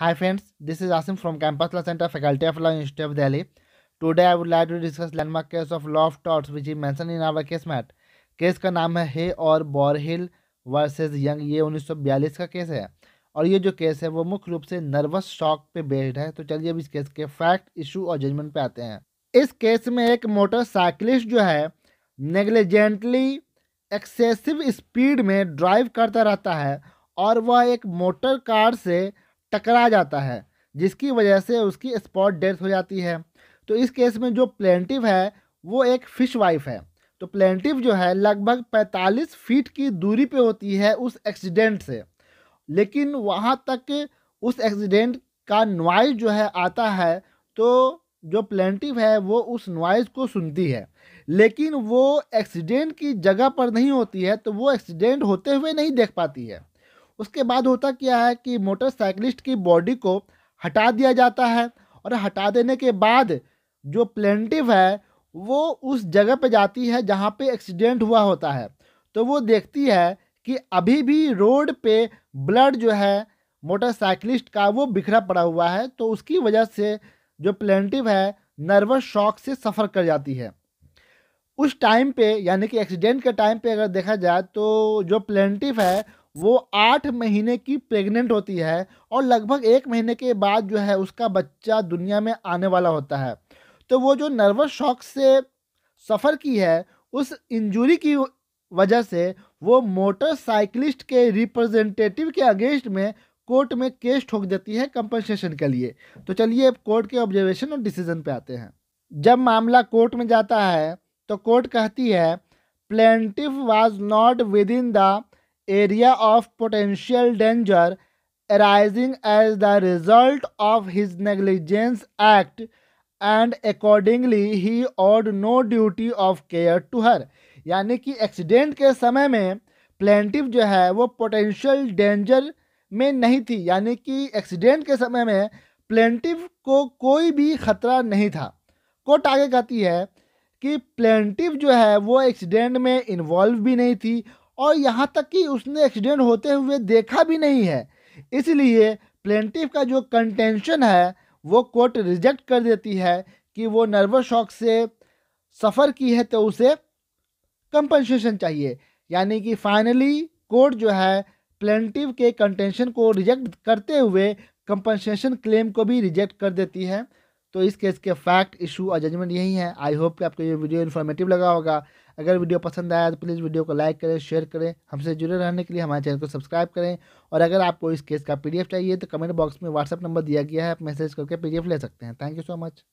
Hi friends, this is Asim from Campus Law Center, Faculty of Law, University of Delhi. Today I would like to discuss landmark case of law of torts which is mentioned in our case mat. Case का नाम है हे और बॉरहिल versus young ये 1942 का case है और ये जो केस है वो मुख्य रूप से नर्वस शॉक पे बेस्ड है तो चलिए अब इस केस के फैक्ट इशू और जजमेंट पे आते हैं इस केस में एक मोटरसाइकिलिस्ट जो है नेग्लिजेंटली एक्सेसिव स्पीड में ड्राइव करता रहता है और वह एक मोटर कार से टकरा जाता है जिसकी वजह से उसकी स्पॉट डेथ हो जाती है तो इस केस में जो प्लेंटिव है वो एक फिश वाइफ है तो प्लेंटिव जो है लगभग 45 फीट की दूरी पे होती है उस एक्सीडेंट से लेकिन वहाँ तक उस एक्सीडेंट का नॉइज जो है आता है तो जो प्लेंटिव है वो उस नॉइज़ को सुनती है लेकिन वो एक्सीडेंट की जगह पर नहीं होती है तो वो एक्सीडेंट होते हुए नहीं देख पाती है उसके बाद होता क्या है कि मोटरसाइकिलिस्ट की बॉडी को हटा दिया जाता है और हटा देने के बाद जो प्लेंटिव है वो उस जगह पे जाती है जहाँ पे एक्सीडेंट हुआ होता है तो वो देखती है कि अभी भी रोड पे ब्लड जो है मोटरसाइकिलिस्ट का वो बिखरा पड़ा हुआ है तो उसकी वजह से जो प्लेंटिव है नर्वस शॉक से सफ़र कर जाती है उस टाइम पे यानी कि एक्सीडेंट के टाइम पे अगर देखा जाए तो जो प्लेंटिव है वो आठ महीने की प्रेग्नेंट होती है और लगभग एक महीने के बाद जो है उसका बच्चा दुनिया में आने वाला होता है तो वो जो नर्वस शॉक से सफ़र की है उस इंजुरी की वजह से वो मोटरसाइकिलिस्ट के रिप्रेजेंटेटिव के अगेंस्ट में कोर्ट में केस ठोक देती है कंपनसेशन के लिए तो चलिए अब कोर्ट के ऑब्जर्वेशन और डिसीजन पे आते हैं जब मामला कोर्ट में जाता है तो कोर्ट कहती है plaintiff was not within the area of potential danger arising as the result of his negligence act and accordingly he owed no duty of care to her यानी कि एक्सीडेंट के समय में प्लेंटिव जो है वो पोटेंशियल डेंजर में नहीं थी यानी कि एक्सीडेंट के समय में प्लेंटिव को कोई भी खतरा नहीं था कोर्ट आगे कहती है कि प्लेंटिव जो है वो एक्सीडेंट में इन्वॉल्व भी नहीं थी और यहाँ तक कि उसने एक्सीडेंट होते हुए देखा भी नहीं है इसलिए प्लेंटिव का जो कंटेंशन है वो कोर्ट रिजेक्ट कर देती है कि वो नर्वस शॉक से सफ़र की है तो उसे कंपनसेशन चाहिए यानी कि फाइनली कोर्ट जो है प्लेंटिव के कंटेंशन को रिजेक्ट करते हुए कंपनसेशन क्लेम को भी रिजेक्ट कर देती है तो इस केस के फैक्ट इशू और जजमेंट यही है आई होप कि आपको ये वीडियो इन्फॉर्मेटिव लगा होगा अगर वीडियो पसंद आया तो प्लीज़ वीडियो को लाइक करें शेयर करें हमसे जुड़े रहने के लिए हमारे चैनल को सब्सक्राइब करें और अगर आपको इस केस का पीडीएफ चाहिए तो कमेंट बॉक्स में व्हाट्सअप नंबर दिया गया है आप मैसेज करके पीडीएफ ले सकते हैं थैंक यू सो मच